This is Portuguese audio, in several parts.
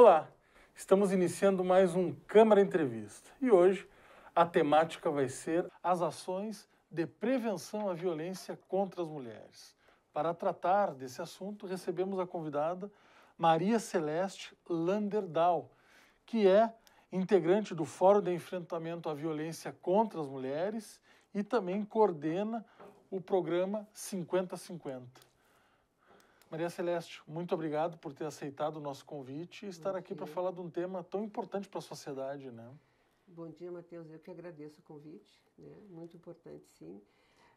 Olá, estamos iniciando mais um Câmara Entrevista e hoje a temática vai ser as ações de prevenção à violência contra as mulheres. Para tratar desse assunto, recebemos a convidada Maria Celeste Landerdal, que é integrante do Fórum de Enfrentamento à Violência contra as Mulheres e também coordena o programa 5050. Maria Celeste, muito obrigado por ter aceitado o nosso convite e estar Bom aqui para falar de um tema tão importante para a sociedade, né? Bom dia, Matheus. Eu que agradeço o convite, né? Muito importante, sim.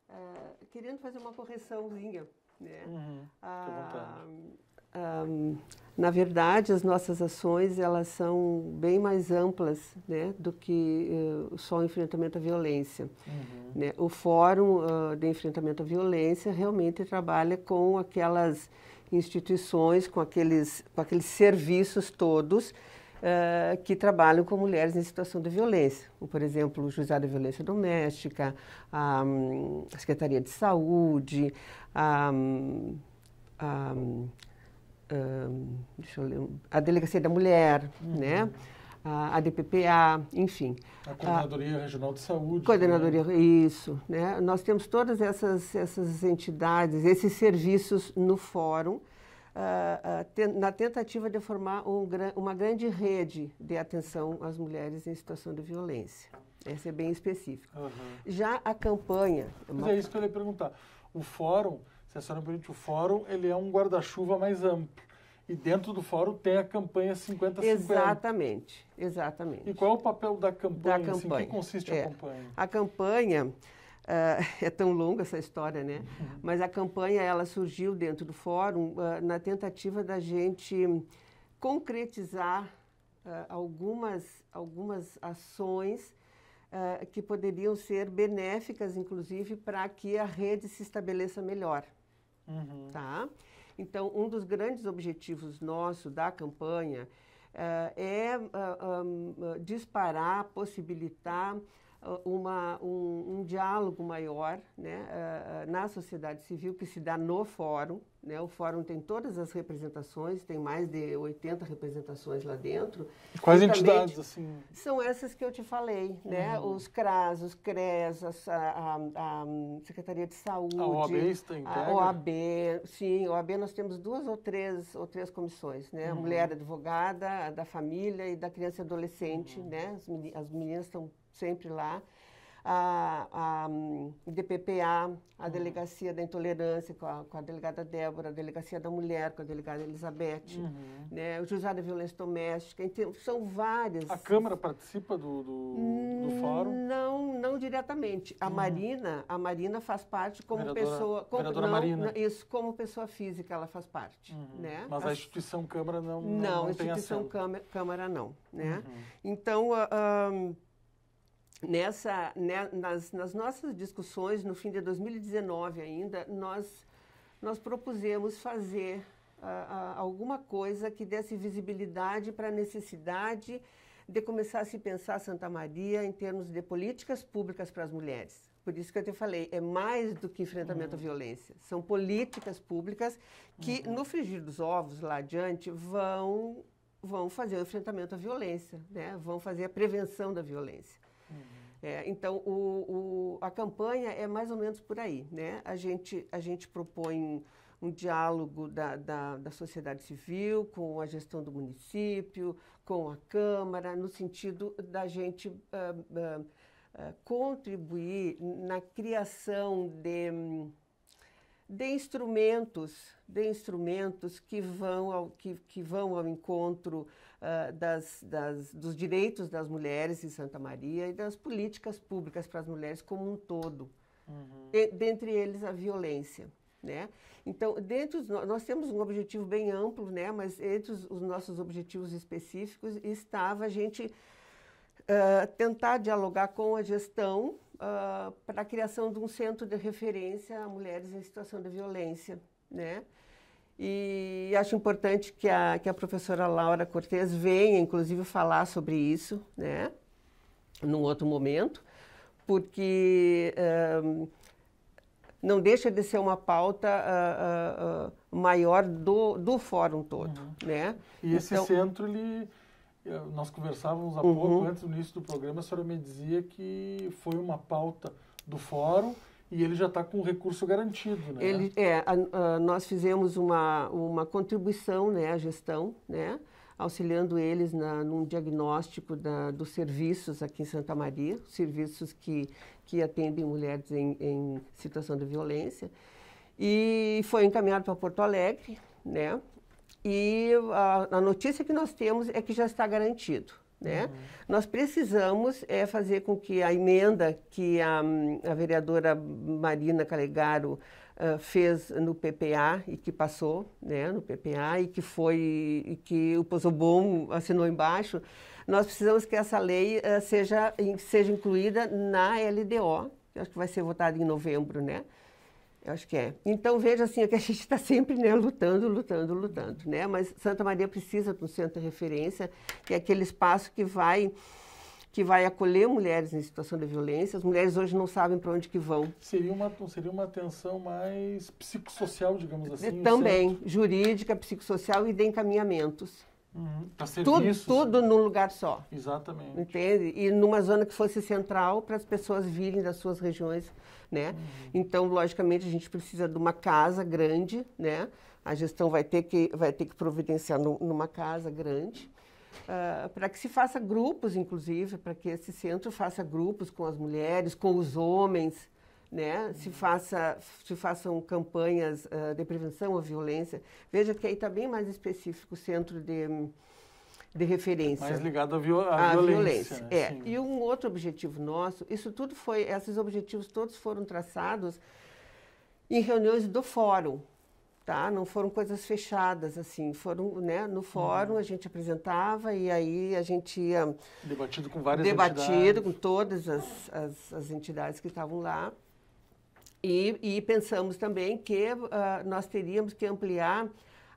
Uh, querendo fazer uma correçãozinha, né? Uhum, ah, um, na verdade, as nossas ações elas são bem mais amplas né, do que uh, só o enfrentamento à violência. Uhum. Né? O Fórum uh, de Enfrentamento à Violência realmente trabalha com aquelas instituições, com aqueles, com aqueles serviços todos uh, que trabalham com mulheres em situação de violência. Ou, por exemplo, o Juizado de Violência Doméstica, a, a hum, Secretaria de Saúde, a, hum, a hum, ler, a Delegacia da Mulher, uhum. né? a, DPPA, enfim. A Coordenadoria a, Regional de Saúde. Coordenadoria, né? isso. Né? Nós temos todas essas, essas entidades, esses serviços no fórum, uh, uh, ten, na tentativa de formar um, uma grande rede de atenção às mulheres em situação de violência. Essa é bem específica. Uhum. Já a campanha... É Mas é isso que eu ia perguntar. O fórum Sessão Permite, o fórum ele é um guarda-chuva mais amplo. E dentro do fórum tem a campanha 50-50. Exatamente, exatamente. E qual é o papel da campanha? Da campanha. Assim, que consiste é. a campanha? A campanha, uh, é tão longa essa história, né? Uhum. Mas a campanha, ela surgiu dentro do fórum uh, na tentativa da gente concretizar uh, algumas, algumas ações que poderiam ser benéficas, inclusive, para que a rede se estabeleça melhor. Uhum. Tá? Então, um dos grandes objetivos nosso da campanha uh, é uh, ah, um, ah, ah, disparar, possibilitar uma, um, um, diálogo maior né, na sociedade civil que se dá no fórum, né, o fórum tem todas as representações, tem mais de 80 representações lá dentro. Quais entidades, assim? São essas que eu te falei, né? Uhum. Os CRAS, os CRES, a, a, a, Secretaria de Saúde. A OAB está A OAB, sim. OAB nós temos duas ou três, ou três comissões, né? Uhum. A mulher advogada, a da família e da criança e adolescente, uhum. né? as meninas estão sempre lá a, a DPPA, a uhum. Delegacia da Intolerância, com a, com a, delegada Débora, a Delegacia da Mulher, com a delegada Elizabeth, uhum. né, o Juizado da Violência Doméstica, então, são várias. A Câmara participa do, do, do hum, fórum? Não, não diretamente. A uhum. Marina, a Marina faz parte como vereadora, pessoa... Como, vereadora não, Marina. Isso, como pessoa física ela faz parte, uhum. né? Mas a instituição Câmara não, não, não, não instituição Câmara, não, né? Uhum. Então, a, ah, ah, nessa, né, nas, nas nossas discussões, no fim de 2019 ainda, nós, nós propusemos fazer uh, uh, alguma coisa que desse visibilidade para a necessidade de começar a se pensar Santa Maria em termos de políticas públicas para as mulheres. Por isso que eu te falei, é mais do que enfrentamento uhum. à violência. São políticas públicas que, uhum. no frigir dos ovos, lá adiante, vão, vão fazer o enfrentamento à violência, né? vão fazer a prevenção da violência. É, então, o, o, a campanha é mais ou menos por aí. Né? A, gente, a gente propõe um diálogo da, da, da, sociedade civil com a gestão do município, com a Câmara, no sentido da gente uh, uh, uh, contribuir na criação de, de instrumentos, de instrumentos que vão ao, que, que vão ao encontro das, das, dos direitos das mulheres em Santa Maria e das políticas públicas para as mulheres como um todo. Uhum. E, dentre eles, a violência. Né? Então, dentro nós temos um objetivo bem amplo, né? mas entre os, os nossos objetivos específicos estava a gente uh, tentar dialogar com a gestão uh, para a criação de um centro de referência a mulheres em situação de violência. Né? E acho importante que a, que a professora Laura Cortes venha, inclusive, falar sobre isso, né? Num outro momento, porque um, não deixa de ser uma pauta uh, uh, maior do, do fórum todo, uhum. né? E esse então, centro, ele, eh, nós conversávamos há uhum. pouco, antes do início do programa, a senhora me dizia que foi uma pauta do fórum e ele já está com o recurso garantido, né? Ele, é, a, a, nós fizemos uma, uma contribuição, né, à gestão, né, auxiliando eles na, num diagnóstico da, dos serviços aqui em Santa Maria, serviços que, que atendem mulheres em, em situação de violência. E foi encaminhado para Porto Alegre, né, e a, a notícia que nós temos é que já está garantido. Né? Uhum. Nós precisamos é, fazer com que a emenda que a, a vereadora Marina Calegaro uh, fez no PPA e que passou né, no PPA e que foi e que o Pozobon assinou embaixo, nós precisamos que essa lei uh, seja, seja incluída na LDO, que acho que vai ser votada em novembro, né? Eu acho que é. Então veja assim, é que a gente está sempre né, lutando, lutando, lutando, né? Mas Santa Maria precisa de um centro de referência, que é aquele espaço que vai que vai acolher mulheres em situação de violência. As mulheres hoje não sabem para onde que vão. Seria uma, seria uma atenção mais psicossocial, digamos assim? Também, jurídica, psicossocial e de encaminhamentos. Uhum. Tudo, tudo num lugar só. Exatamente. Entende? E numa zona que fosse central para as pessoas virem das suas regiões, né? Uhum. Então, logicamente, a gente precisa de uma casa grande, né? A gestão vai ter que, vai ter que providenciar no, numa casa grande. Uh, para que se faça grupos, inclusive, para que esse centro faça grupos com as mulheres, com os homens, né? Uhum. Se, faça, se façam campanhas uh, de prevenção à violência. Veja que aí está bem mais específico o centro de, de referência. Mais ligado à, viol à, violência. Né? É. Sim. E um outro objetivo nosso, isso tudo foi, esses objetivos todos foram traçados em reuniões do fórum. Tá? Não foram coisas fechadas, assim, foram, né, no uhum. fórum a gente apresentava e aí a gente ia... Debatido com várias Debatido entidades. com todas as, as, as entidades que estavam lá. E, e pensamos também que uh, nós teríamos que ampliar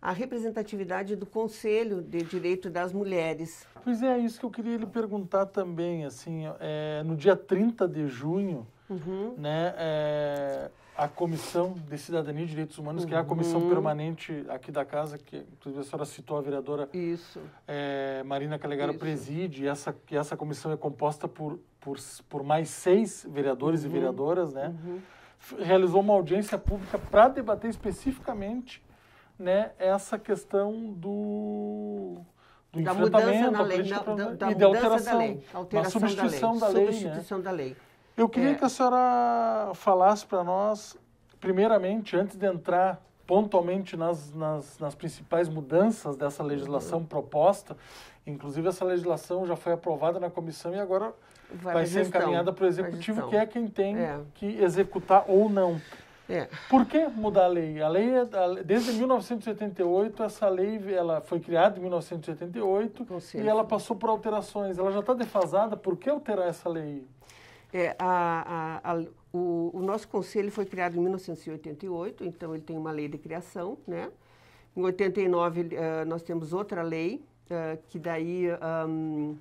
a representatividade do Conselho de Direito das Mulheres. Pois é, isso que eu queria lhe perguntar também, assim, é, no dia 30 de junho, uhum. né, é, a Comissão de Cidadania e Direitos Humanos, uhum. que é a comissão uhum. permanente aqui da casa, que inclusive a senhora citou a vereadora é, Marina Calegaro isso. preside, e essa, e essa comissão é composta por, por, por mais seis vereadores uhum. e vereadoras, né? Uhum realizou uma audiência pública para debater especificamente né, essa questão do, do da mudança na lei, da, da, da, e da alteração, da lei, da substituição da lei. Né? Substituição né? da lei. Eu queria é. que a senhora falasse para nós, primeiramente, antes de entrar pontualmente nas, nas, nas principais mudanças dessa legislação uhum. proposta, inclusive essa legislação já foi aprovada na comissão e agora vai, vai ser gestão, encaminhada para o executivo, que é quem tem é. que executar ou não. É. Por que mudar a lei? A lei, é a, desde 1988, essa lei ela foi criada em 1988 e ela passou por alterações. Ela já está defasada, por que alterar essa lei? É, a, a, a, o, o nosso conselho foi criado em 1988, então ele tem uma lei de criação, né? Em 89 uh, eh, nós temos outra lei, uh, que daí um,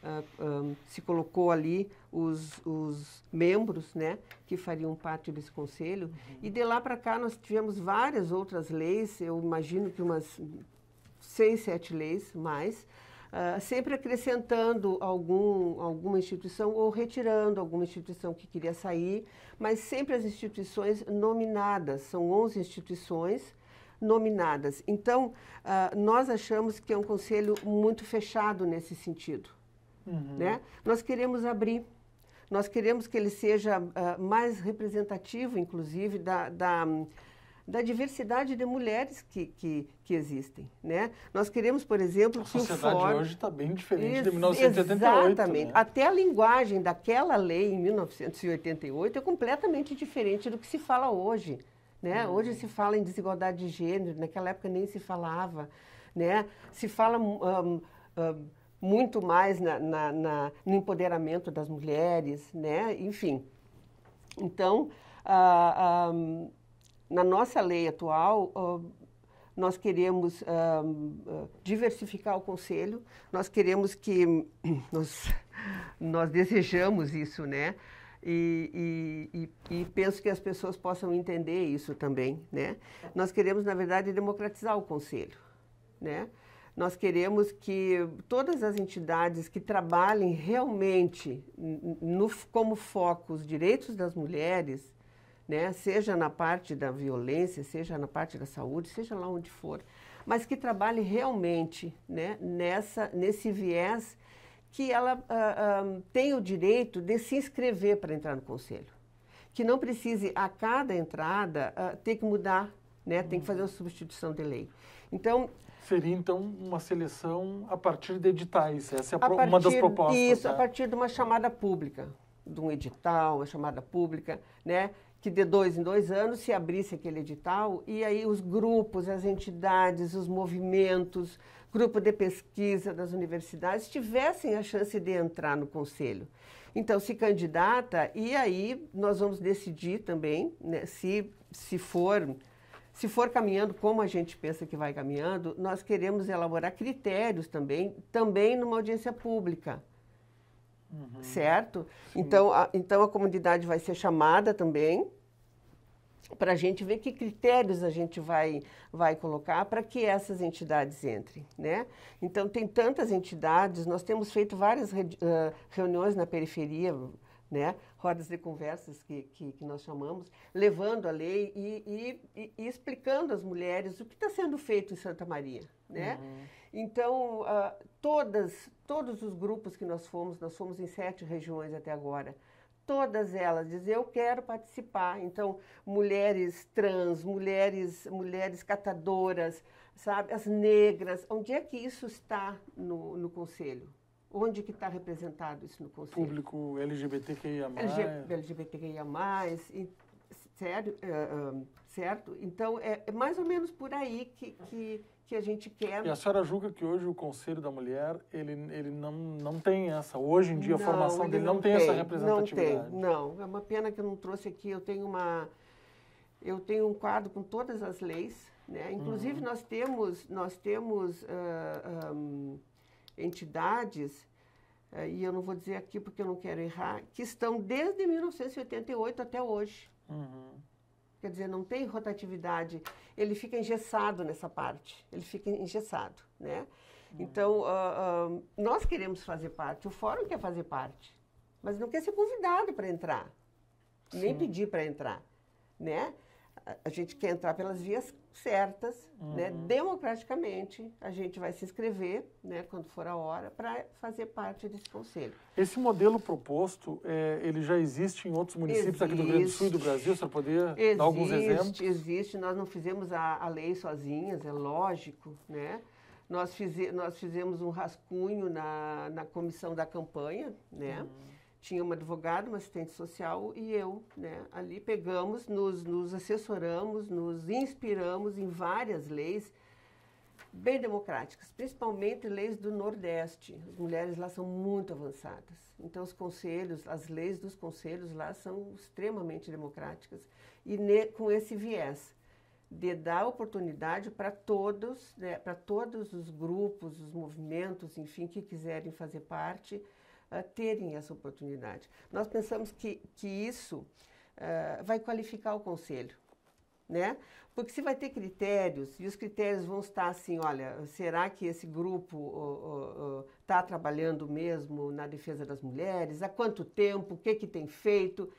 um, ah, ah, se colocou ali os, os membros né, que fariam parte desse conselho. Uhum. E de lá para cá nós tivemos várias outras leis, eu imagino que umas seis, sete leis mais, Uh, sempre acrescentando algum, alguma instituição ou retirando alguma instituição que queria sair, mas sempre as instituições nominadas, são 11 instituições nominadas. Então, uh, nós achamos que é um conselho muito fechado nesse sentido. Uhum. Né? Nós queremos abrir, nós queremos que ele seja uh, mais representativo, inclusive, da, da, da diversidade de mulheres que, que, que, existem. Né? Nós queremos, por exemplo, a que o A sociedade hoje está bem diferente Ex de 1988. Exatamente. Né? Até a linguagem daquela lei em 1988 é completamente diferente do que se fala hoje. Né? Uhum. Hoje se fala em desigualdade de gênero, naquela época nem se falava. Né? Se fala... Um, um, hum, muito mais na, na, na, no empoderamento das mulheres, né? enfim. Então, ah, ah, na nossa lei atual, ah, nós queremos diversificar o conselho, nós queremos que. Nós, nós desejamos isso, né? E, e, e, e, penso que as pessoas possam entender isso também, né? Nós queremos, na verdade, democratizar o conselho, né? Nós queremos que todas as entidades que trabalhem realmente no, como foco os direitos das mulheres, né, seja na parte da violência, seja na parte da saúde, seja lá onde for, mas que trabalhe realmente né, nessa, nesse viés que ela uh, uh, tem o direito de se inscrever para entrar no conselho. Que não precise, a cada entrada, uh, ter que mudar, né, uhum. tem que fazer uma substituição de lei. Então, seria então uma seleção a partir de editais. Essa é pro, partir, uma das propostas. Isso, né? a partir de uma chamada pública, de um edital, uma chamada pública, né? Que de dois em dois anos se abrisse aquele edital e aí os grupos, as entidades, os movimentos, grupo de pesquisa das universidades tivessem a chance de entrar no conselho. Então, se candidata e aí nós vamos decidir também né, se, se for se for caminhando como a gente pensa que vai caminhando, nós queremos elaborar critérios também, também numa audiência pública. Uhum. Certo? Então a, então a comunidade vai ser chamada também para a gente ver que critérios a gente vai, vai colocar para que essas entidades entrem, né? Então, tem tantas entidades, nós temos feito várias uh, reuniões na periferia, né? rodas de conversas que, que, que, nós chamamos, levando a lei e, e, e explicando às mulheres o que está sendo feito em Santa Maria. Né? Uhum. Então, uh, todas, todos os grupos que nós fomos, nós fomos em sete regiões até agora, todas elas dizem eu quero participar. Então, mulheres trans, mulheres, mulheres catadoras, sabe, as negras, onde é que isso está no, no conselho? Onde que está representado isso no Conselho? Público LGBTQIA+. LGBTQIA+, e, é, é, certo? Então, é, é, mais ou menos por aí que, que, que, a gente quer... E a senhora julga que hoje o Conselho da Mulher, ele, ele não, não tem essa... Hoje em dia, não, a formação dele não, não tem, tem, essa representatividade. Não tem, não. É uma pena que eu não trouxe aqui. Eu tenho uma... Eu tenho um quadro com todas as leis, né? Inclusive, uhum. nós temos... Nós temos uh, ah, um, ah, entidades, eh, e eu não vou dizer aqui porque eu não quero errar, que estão desde 1988 até hoje. Uhum. Quer dizer, não tem rotatividade, ele fica engessado nessa parte, ele fica engessado, né? Uhum. Então, uh, uh, nós queremos fazer parte, o fórum quer fazer parte, mas não quer ser convidado para entrar, Sim. nem pedir para entrar, né? a gente quer entrar pelas vias certas, uhum. né? Democraticamente, a gente vai se inscrever, né, quando for a hora, para fazer parte desse conselho. Esse modelo proposto, é, ele já existe em outros municípios existe. aqui do Rio Grande do Sul e do Brasil, para poder existe, dar alguns exemplos? Existe, nós não fizemos a, a lei sozinhas, é lógico, né? Nós, fize, nós fizemos um rascunho na, na comissão da campanha, né? Uhum tinha uma advogada, uma assistente social e eu, né? Ali pegamos, nos, nos assessoramos, nos inspiramos em várias leis bem democráticas, principalmente leis do Nordeste. As mulheres lá são muito avançadas. Então os conselhos, as leis dos conselhos lá são extremamente democráticas e ne, com esse viés de dar oportunidade para todos, né, para todos os grupos, os movimentos, enfim, que quiserem fazer parte uh, terem essa oportunidade. Nós pensamos que, que isso uh, vai qualificar o conselho. Né? Porque se vai ter critérios, e os critérios vão estar assim, olha, será que esse grupo está trabalhando mesmo na defesa das mulheres? Há quanto tempo? O que, que tem feito?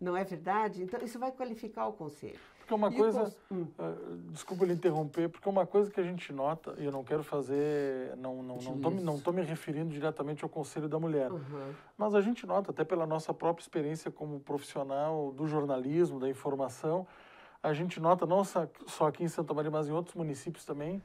Não é verdade? Então, isso vai qualificar o conselho porque é uma e coisa. Cons... Hum, ah, desculpa lhe interromper, porque é uma coisa que a gente nota, e eu não quero fazer. Não não estou não tô, não me referindo diretamente ao Conselho da Mulher, uhum. mas a gente nota, até pela nossa própria experiência como profissional do jornalismo, da informação, a gente nota, não só aqui em Santa Maria, mas em outros municípios também,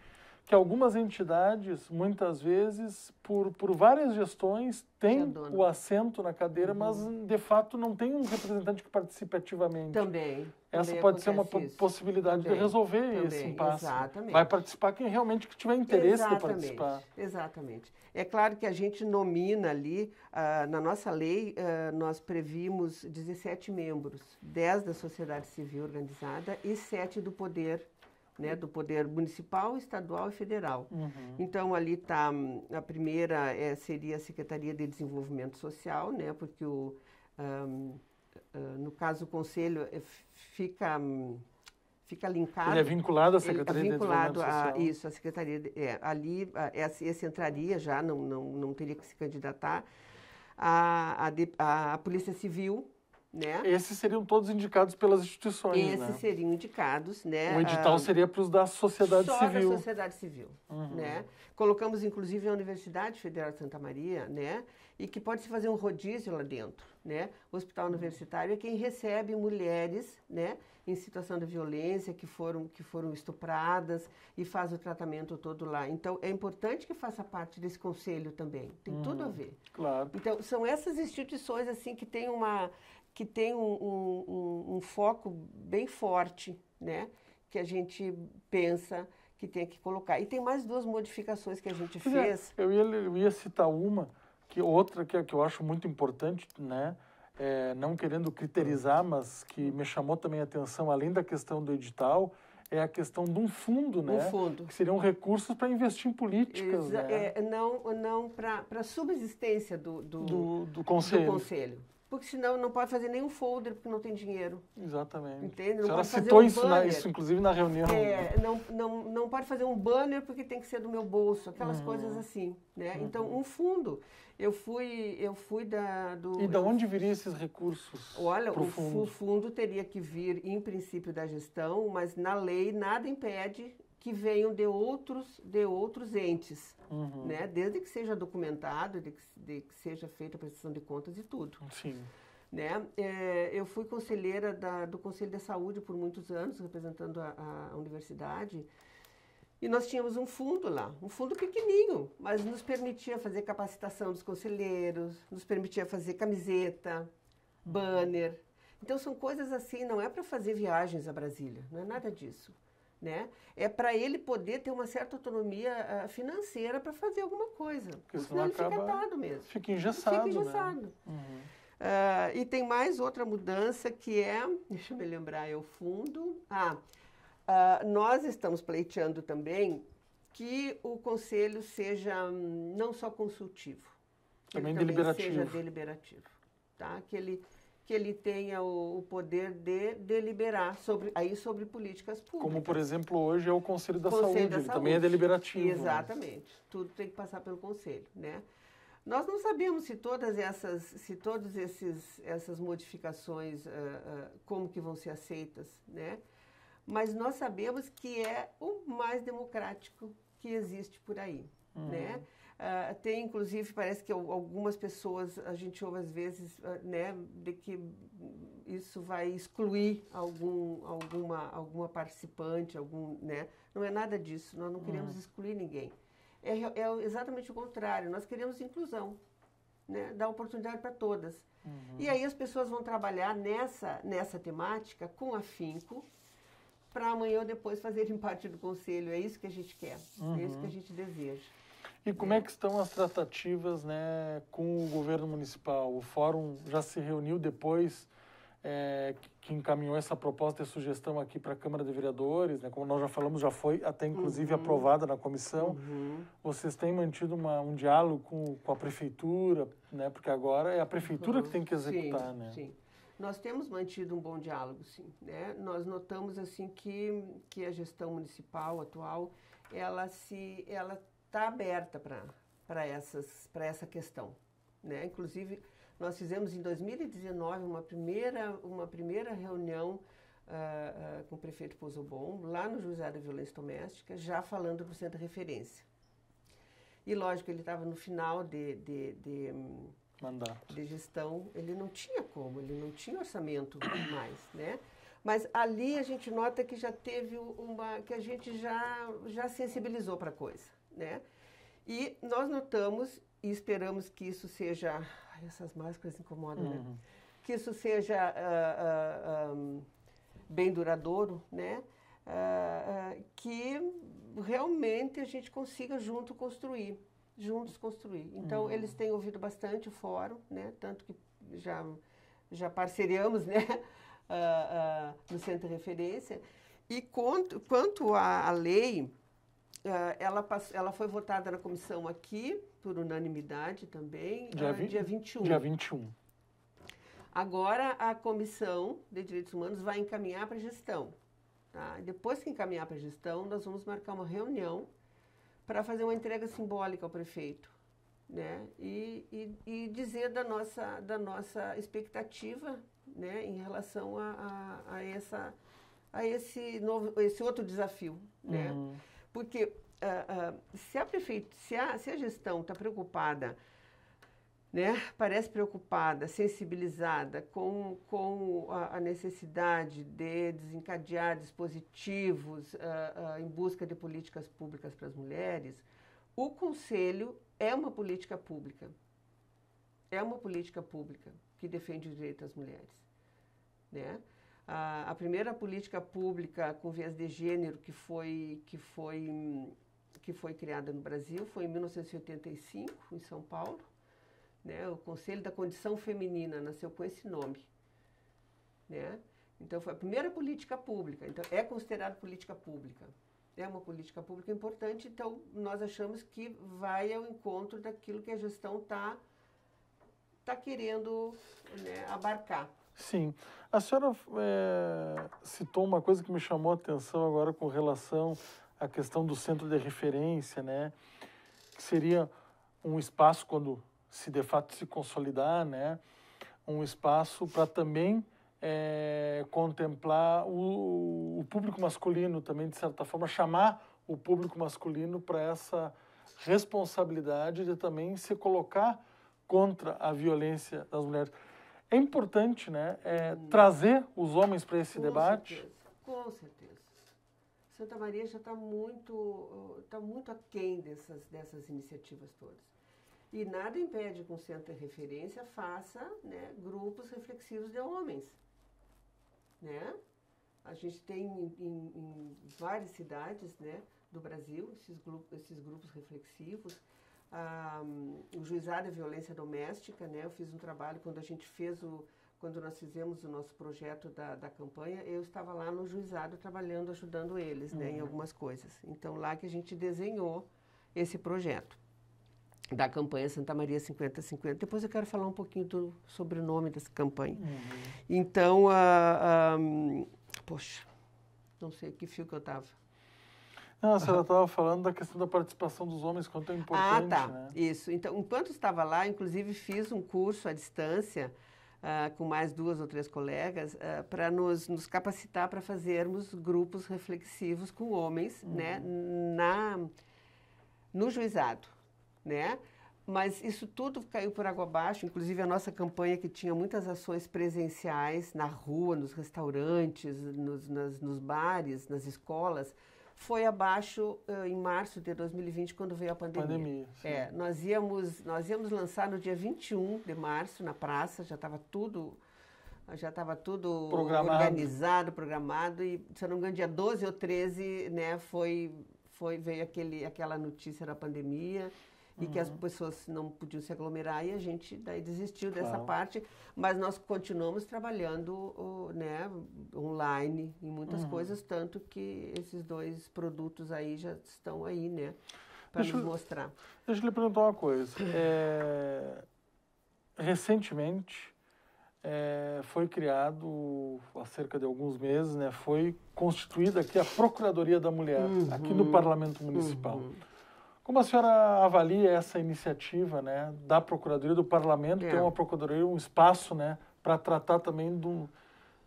que algumas entidades, muitas vezes, por, por várias gestões, têm o assento na cadeira, uhum. mas de fato não tem um representante que participe ativamente. Também. Essa pode ser uma isso. possibilidade também, de resolver também, esse impasse. Exatamente. Vai participar quem realmente que tiver interesse exatamente, de participar. Exatamente. É claro que a gente nomina ali, uh, na nossa lei, uh, nós previmos 17 membros, 10 da sociedade civil organizada e 7 do poder né, do poder municipal, estadual e federal. Uhum. Então ali está a primeira é, seria a Secretaria de Desenvolvimento Social, né, porque o um, ah, no caso o conselho eh, fica fica linkado. Ele é vinculado à tá Secretaria ele é vinculado de Social. A, isso, a Secretaria. De, é, ali, a, esse entraria já, não, não, não teria que se candidatar. A, a, a Polícia Civil. Né? Esses seriam todos indicados pelas instituições. Esses né? seriam indicados, né? O edital ah, seria para os da sociedade só civil. Só da sociedade civil, uhum. né? Colocamos inclusive a Universidade Federal de Santa Maria, né? E que pode se fazer um rodízio lá dentro, né? O hospital universitário é quem recebe mulheres, né, em situação de violência, que foram, que foram estupradas e faz o tratamento todo lá. Então, é importante que faça parte desse conselho também. Tem hum, tudo a ver. Claro. Então, são essas instituições, assim, que tem uma... que tem um, um, um foco bem forte, né? Que a gente pensa que tem que colocar. E tem mais duas modificações que a gente pois é, fez. É, eu, ia, eu ia citar uma que outra que, que eu acho muito importante, né? É, não querendo criterizar, mas que me chamou também a atenção, além da questão do edital, é a questão de um fundo, né? Um fundo. Que seriam recursos para investir em políticas, Exa né? É, não não para a subsistência do, do, do, do conselho. Do conselho porque senão não pode fazer nenhum folder porque não tem dinheiro. Exatamente. Entende? Não a senhora citou um isso, na, isso, inclusive, na reunião. É, né? não, não, não pode fazer um banner porque tem que ser do meu bolso, aquelas uhum. coisas assim. Né? Uhum. Então, um fundo. Eu fui, eu fui da. Do, e de onde viriam esses recursos? Olha, o fundo? o fundo teria que vir, em princípio, da gestão, mas na lei nada impede que venham de outros, de outros entes, uhum. né? Desde que seja documentado, de que, de que, seja feita a prestação de contas e tudo. Sim. Né? É, eu fui conselheira da, do Conselho de Saúde por muitos anos, representando a, a universidade, e nós tínhamos um fundo lá, um fundo pequenininho, mas nos permitia fazer capacitação dos conselheiros, nos permitia fazer camiseta, banner. Então são coisas assim, não é para fazer viagens a Brasília, não é nada disso né? É para ele poder ter uma certa autonomia uh, financeira para fazer alguma coisa. Porque senão, senão ele fica atado mesmo. Fica engessado. Fica engessado. Né? Uhum. Uh, e tem mais outra mudança que é, deixa eu me lembrar, é o fundo. Ah, uh, nós estamos pleiteando também que o conselho seja hum, não só consultivo, também, também deliberativo. seja deliberativo, tá? Que ele que ele tenha o, o poder de deliberar sobre, aí sobre políticas públicas. Como, por exemplo, hoje é o Conselho da Conselho Saúde, da ele também é deliberativo. Né? Exatamente, mas... tudo tem que passar pelo Conselho, né? Nós não sabemos se todas essas, se todos esses, essas modificações, uh, uh, como que vão ser aceitas, né? Mas nós sabemos que é o mais democrático que existe por aí. Né? Uhum. Né? Uh, tem, inclusive, parece que algumas pessoas, a gente ouve às vezes, uh, né, de que isso vai excluir algum, alguma, alguma participante, algum, né? Não é nada disso, nós não queremos uhum. excluir ninguém. É, é, é exatamente o contrário, nós queremos inclusão, né? Dar oportunidade para todas. Uhum. E aí as pessoas vão trabalhar nessa, nessa temática com afinco, para amanhã ou depois fazerem parte do conselho. É isso que a gente quer, uhum. é isso que a uhum. gente deseja. E como é que estão as tratativas né, com o governo municipal? O fórum já se reuniu depois é, que encaminhou essa proposta e sugestão aqui para a Câmara de Vereadores, né, como nós já falamos, já foi até inclusive uhum. aprovada na comissão. Uhum. Vocês têm mantido uma, um diálogo com, com, a prefeitura, né, porque agora é a prefeitura uhum. que tem que executar. Sim, né? sim. Nós temos mantido um bom diálogo, sim. Né? Nós notamos assim que, que a gestão municipal atual ela se ela está aberta para essa questão. Né? Inclusive, nós fizemos em 2019 uma primeira, uma primeira reunião uh, uh, com o prefeito Pouso Bom, lá no Juizado da Violência Doméstica, já falando do centro de referência. E lógico, ele estava no final de, de, de, Mandato. de gestão, ele não tinha como, ele não tinha orçamento mais, né? Mas ali a gente nota que já teve uma. que a gente já, já sensibilizou para a coisa né? E nós notamos e esperamos que isso seja. Ai, essas máscaras incomodam, né? uhum. né? Que isso seja uh, uh, um, bem duradouro, né? Uh, que realmente a gente consiga junto construir, juntos construir. Então uhum. eles têm ouvido bastante o fórum, né? Tanto que já já parceriamos, né? Ah, no centro de referência. E quanto, quanto à lei eh, ela, ela foi votada na comissão aqui, por unanimidade também, dia, ah, vi, dia 21. Dia 21. Agora a Comissão de Direitos Humanos vai encaminhar para a gestão. Tá? Depois que encaminhar para a gestão, nós vamos marcar uma reunião para fazer uma entrega simbólica ao prefeito. Né? E, e, e, dizer da nossa, da nossa expectativa né? em relação a, a, a essa, a esse, novo, esse outro desafio. Né? Uhum. Porque ah, ah, se a prefeito se a, se a gestão está preocupada, né, parece preocupada, sensibilizada com, com a, a necessidade de desencadear dispositivos ah, em busca de políticas públicas para as mulheres, o conselho é uma política pública. É uma política pública que defende o direito às mulheres, né? a, a primeira política pública com viés de gênero que foi, que foi, que foi criada no Brasil foi em 1985, em São Paulo. Né? O Conselho da Condição Feminina nasceu com esse nome. Né? Então, foi a primeira política pública. Então, é considerado política pública. É uma política pública importante, então nós achamos que vai ao encontro daquilo que a gestão está tá querendo né, abarcar. Sim. A senhora é, citou uma coisa que me chamou a atenção agora com relação à questão do centro de referência, né? Que seria um espaço, quando se de fato se consolidar, né? Um espaço para também é, contemplar o, o público masculino, também, de certa forma, chamar o público masculino para essa responsabilidade de também se colocar contra a violência das mulheres. É importante né, é, trazer os homens para esse com debate. Certeza, com certeza. Santa Maria já está muito, tá muito aquém dessas, dessas iniciativas todas. E nada impede que um centro de referência faça né, grupos reflexivos de homens. Né? A gente tem em, em, em várias cidades né, do Brasil esses, grupos, esses grupos reflexivos o juizado de violência doméstica, né? Eu fiz um trabalho quando a gente fez o quando nós fizemos o nosso projeto da, da campanha, eu estava lá no juizado trabalhando, ajudando eles, né, uhum. em algumas coisas. Então lá que a gente desenhou esse projeto da campanha Santa Maria 5050. Depois eu quero falar um pouquinho do sobrenome dessa campanha. Uhum. Então, poxa, não sei que fio que eu estava. Não, a senhora estava falando da questão da participação dos homens, quanto é ah, importante. Ah, tá. Né? Isso. Então, enquanto estava lá, inclusive fiz um curso à distância uh, com mais duas ou três colegas uh, ah, para nos, nos, capacitar para fazermos grupos reflexivos com homens, né, uhum. né, na no juizado, né? Mas isso tudo caiu por água abaixo, inclusive a nossa campanha que tinha muitas ações presenciais na rua, nos restaurantes, nos, nas, nos bares, nas escolas foi abaixo em março de 2020, quando veio a pandemia. pandemia é, nós íamos, nós íamos lançar no dia 21 de março, na praça, já estava tudo já estava tudo programado. organizado, programado, e se eu não me engano, dia 12 ou 13, né, foi, foi, veio aquele, aquela notícia da pandemia e que as uhum. pessoas não podiam se aglomerar e a gente daí desistiu claro. dessa parte, mas nós continuamos trabalhando né, online em muitas uhum. coisas, tanto que esses dois produtos aí já estão aí, né? Para nos mostrar. Deixa eu lhe perguntar uma coisa. É, recentemente é, foi criado, há cerca de alguns meses, né, foi constituída aqui a Procuradoria da Mulher, uhum. aqui no uhum. Parlamento Municipal. Uhum. Como a senhora avalia essa iniciativa né, da Procuradoria, do Parlamento, é. ter uma Procuradoria, um espaço né, para tratar também, do,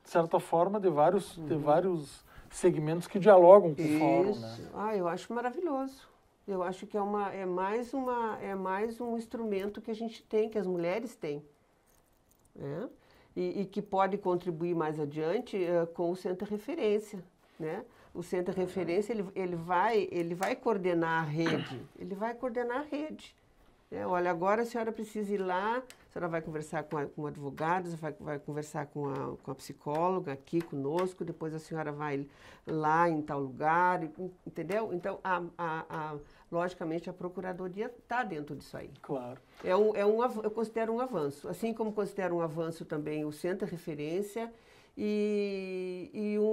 de certa forma, de vários, uhum. de vários segmentos que dialogam com Isso. o fórum? Né? Ah, eu acho maravilhoso. Eu acho que é, uma, é, mais uma, é mais um instrumento que a gente tem, que as mulheres têm. Né? E, e, que pode contribuir mais adiante uh, com o centro de referência. Né? O centro de referência, ele, ele, vai, ele vai coordenar a rede, ele vai coordenar a rede. Né? Olha, agora a senhora precisa ir lá, a senhora vai conversar com, a, com advogados vai, vai conversar com a, com a psicóloga aqui conosco, depois a senhora vai lá em tal lugar, entendeu? Então, a, a, a logicamente, a procuradoria está dentro disso aí. Claro. É um, é um, eu considero um avanço, assim como considero um avanço também o centro de referência e, e um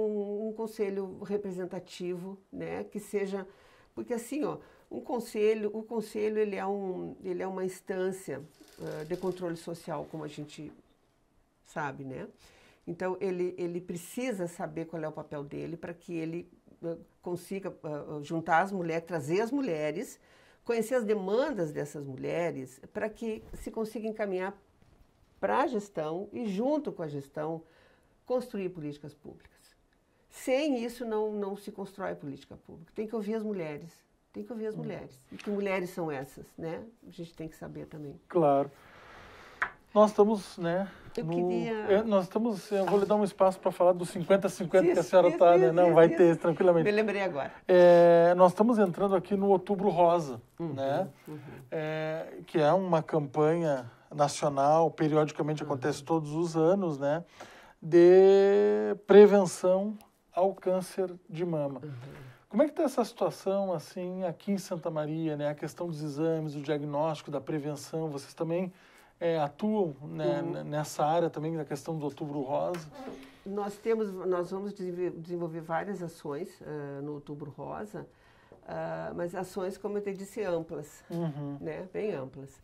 conselho representativo, né, que seja, porque assim, ó, um conselho, o conselho ele é um, ele é uma instância uh, de controle social, como a gente sabe, né? Então ele ele precisa saber qual é o papel dele para que ele consiga juntar as mulheres, trazer as mulheres, conhecer as demandas dessas mulheres, para que se consiga encaminhar para a gestão e junto com a gestão construir políticas públicas. Sem isso não, não se constrói política pública. Tem que ouvir as mulheres. Tem que ouvir as hum. mulheres. E que mulheres são essas, né? A gente tem que saber também. Claro. Nós estamos, né? Eu no... queria. É, nós estamos. Eu vou lhe dar um espaço para falar dos 50-50 que a senhora está, né? Não, vai ter tranquilamente. Me lembrei agora. É, nós estamos entrando aqui no Outubro Rosa, uhum, né? Uhum. É, que é uma campanha nacional, periodicamente acontece uhum. todos os anos, né? De prevenção ao câncer de mama. Uhum. Como é que está essa situação assim aqui em Santa Maria, né? A questão dos exames, do diagnóstico, da prevenção, vocês também é, atuam né, uhum. nessa área também da questão do Outubro Rosa? Nós temos, nós vamos desenvolver várias ações uh, no Outubro Rosa, uh, mas ações como eu te disse amplas, uhum. né? Bem amplas.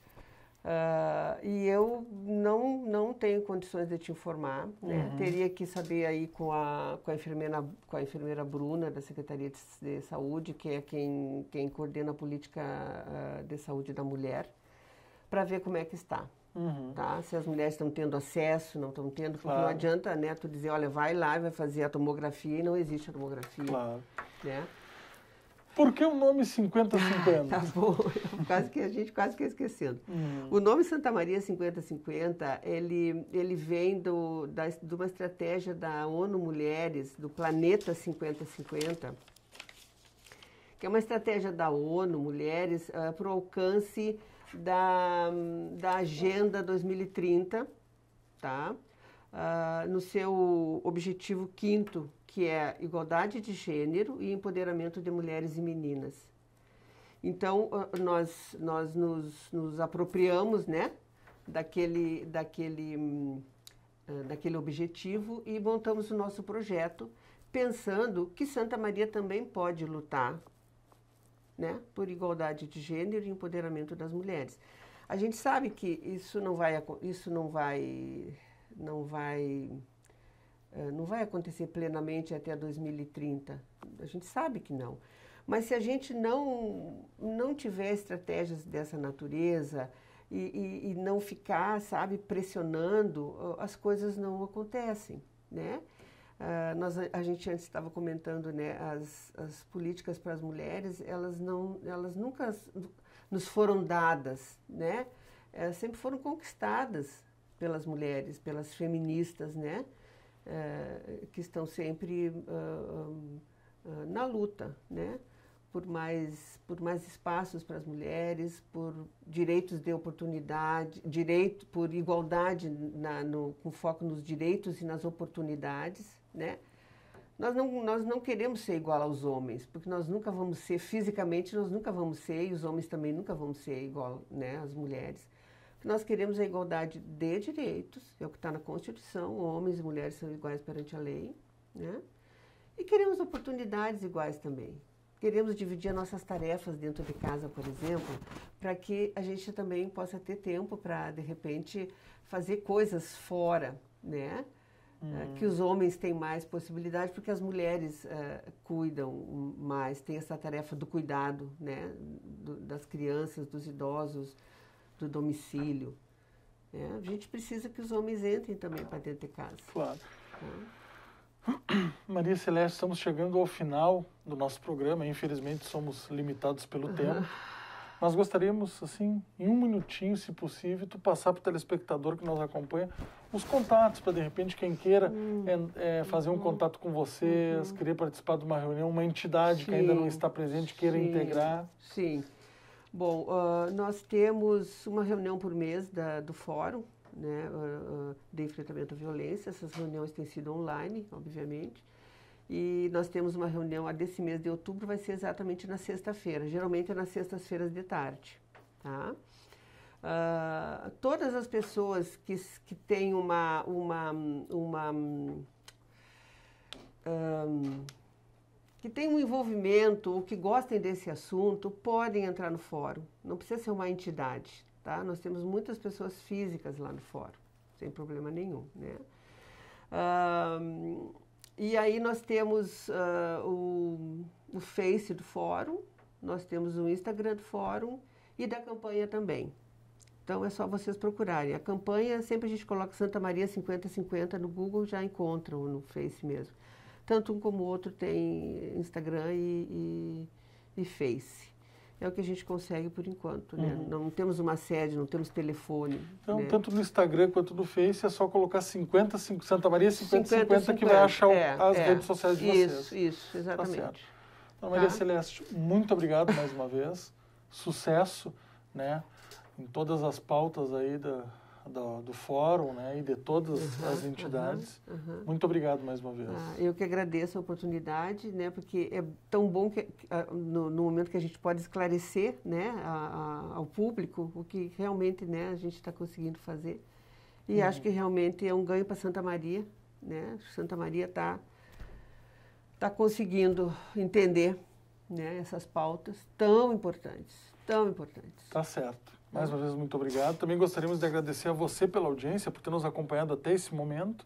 Uh, e eu não, não tenho condições de te informar, né? uhum. Teria que saber aí com a, com a, enfermeira, com a enfermeira Bruna, da Secretaria de, de Saúde, que é quem, quem coordena a política uh, de saúde da mulher, para ver como é que está. Uhum. Tá? Se as mulheres estão tendo acesso, não estão tendo, porque claro. não adianta né, tu dizer, olha, vai lá e vai fazer a tomografia e não existe a tomografia. Claro. Né? Por que o nome 5050? Ah, tá bom, quase que, a gente quase que esquecendo. Hum. O nome Santa Maria 5050, ele, ele vem do, da, de uma estratégia da ONU Mulheres, do Planeta 5050, que é uma estratégia da ONU Mulheres uh, ah, para o alcance da, da Agenda 2030, tá? Uh, no seu objetivo quinto, que é igualdade de gênero e empoderamento de mulheres e meninas. Então, ah, nós, nós nos, nos apropriamos né, daquele, daquele, ah, daquele objetivo e montamos o nosso projeto, pensando que Santa Maria também pode lutar né, por igualdade de gênero e empoderamento das mulheres. A gente sabe que isso não vai, isso não vai, não vai é, não vai acontecer plenamente até 2030. A gente sabe que não. Mas se a gente não, não tiver estratégias dessa natureza e, e, e não ficar, sabe, pressionando, as coisas não acontecem, né? Uh, nós, a gente antes estava comentando, né, as, as políticas para as mulheres, elas, não, elas nunca nos foram dadas, né? Elas sempre foram conquistadas pelas mulheres, pelas feministas, né? Eh, que estão sempre uh, uh, na luta, né? Por mais, por mais espaços para as mulheres, por direitos de oportunidade, direito por igualdade na, no, com foco nos direitos e nas oportunidades, né? Nós não, nós não queremos ser igual aos homens, porque nós nunca vamos ser, fisicamente, nós nunca vamos ser, e os homens também nunca vão ser igual né, às mulheres que nós queremos a igualdade de direitos, é o que está na Constituição, homens e mulheres são iguais perante a lei, né? E queremos oportunidades iguais também. Queremos dividir nossas tarefas dentro de casa, por exemplo, para que a gente também possa ter tempo para, de repente, fazer coisas fora, né? Eh, hum. Que os homens têm mais possibilidade, porque as mulheres uh, cuidam mais, têm essa tarefa do cuidado, né? Do, das crianças, dos idosos, do domicílio. Né? A gente precisa que os homens entrem também para dentro de casa. Claro. Né? Maria Celeste, estamos chegando ao final do nosso programa. Infelizmente, somos limitados pelo uhum. tempo. Nós gostaríamos, assim, em um minutinho, se possível, tu passar para o telespectador que nos acompanha os contatos, para de repente quem queira hum, é, é, fazer um hum, contato com vocês, hum. querer participar de uma reunião, uma entidade sim, que ainda não está presente, queira sim, integrar. Sim. Bom, uh, nós temos uma reunião por mês da, do fórum, né, uh, de enfrentamento à violência. Essas reuniões têm sido online, obviamente. E nós temos uma reunião a desse mês de outubro, vai ser exatamente na sexta-feira. Geralmente é nas sextas-feiras de tarde, tá? Uh, todas as pessoas que, que têm uma, uma, uma um, hum, que tenham um envolvimento ou que gostem desse assunto podem entrar no fórum. Não precisa ser uma entidade, tá? Nós temos muitas pessoas físicas lá no fórum, sem problema nenhum, né? e aí nós temos uh, o, o Face do fórum, nós temos o Instagram do fórum e da campanha também. Então é só vocês procurarem. A campanha, sempre a gente coloca Santa Maria 5050 no Google, já encontram no Face mesmo. Tanto um como o outro tem Instagram e, e, e Face. É o que a gente consegue por enquanto, né? Uhum. Não temos uma sede, não temos telefone. Então, né? tanto no Instagram quanto no Face, é só colocar 50, 50 Santa Maria 50, 50, 50 que vai achar é, as é. redes sociais de isso, vocês. Isso, isso, tá exatamente. Tá então, Maria tá? Celeste, muito obrigado mais uma vez. Sucesso, né? Em todas as pautas aí da, do, do fórum né, e de todas as entidades. Uhum, uhum. Muito obrigado mais uma vez. Ah, eu que agradeço a oportunidade, né, porque é tão bom que, ah, no, no momento que a gente pode esclarecer né, a, a, ao público o que realmente né, a gente está conseguindo fazer. E uhum. acho que realmente é um ganho para Santa Maria. Né? Santa Maria está tá conseguindo entender né, essas pautas tão importantes, tão importantes. Tá certo. Mais uma vez, muito obrigado. Também gostaríamos de agradecer a você pela audiência, por ter nos acompanhado até esse momento,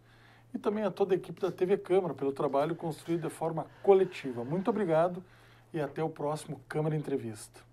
e também a toda a equipe da TV Câmara pelo trabalho construído de forma coletiva. Muito obrigado e até o próximo Câmara Entrevista.